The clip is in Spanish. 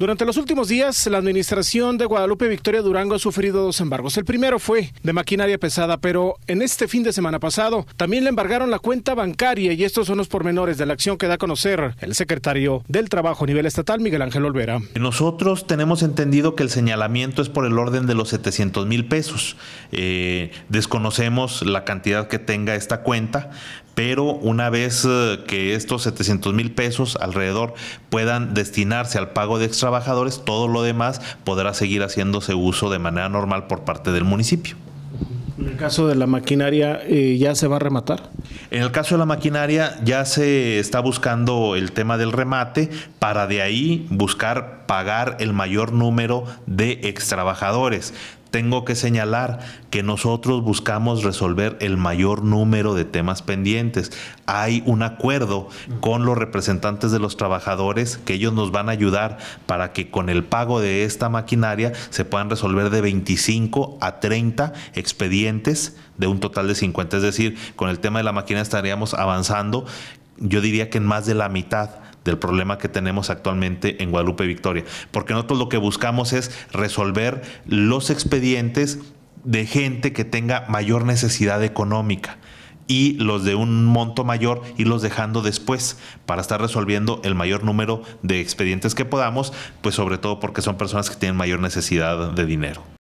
Durante los últimos días, la administración de Guadalupe Victoria Durango ha sufrido dos embargos. El primero fue de maquinaria pesada, pero en este fin de semana pasado también le embargaron la cuenta bancaria y estos son los pormenores de la acción que da a conocer el secretario del Trabajo a nivel estatal, Miguel Ángel Olvera. Nosotros tenemos entendido que el señalamiento es por el orden de los 700 mil pesos. Eh, desconocemos la cantidad que tenga esta cuenta, pero una vez eh, que estos 700 mil pesos alrededor puedan destinarse al pago de extrabajadores, todo lo demás podrá seguir haciéndose uso de manera normal por parte del municipio. En el caso de la maquinaria, eh, ¿ya se va a rematar? En el caso de la maquinaria, ya se está buscando el tema del remate para de ahí buscar pagar el mayor número de extrabajadores. Tengo que señalar que nosotros buscamos resolver el mayor número de temas pendientes. Hay un acuerdo con los representantes de los trabajadores que ellos nos van a ayudar para que con el pago de esta maquinaria se puedan resolver de 25 a 30 expedientes de un total de 50. Es decir, con el tema de la máquina estaríamos avanzando, yo diría que en más de la mitad el problema que tenemos actualmente en Guadalupe Victoria, porque nosotros lo que buscamos es resolver los expedientes de gente que tenga mayor necesidad económica y los de un monto mayor y los dejando después para estar resolviendo el mayor número de expedientes que podamos, pues sobre todo porque son personas que tienen mayor necesidad de dinero.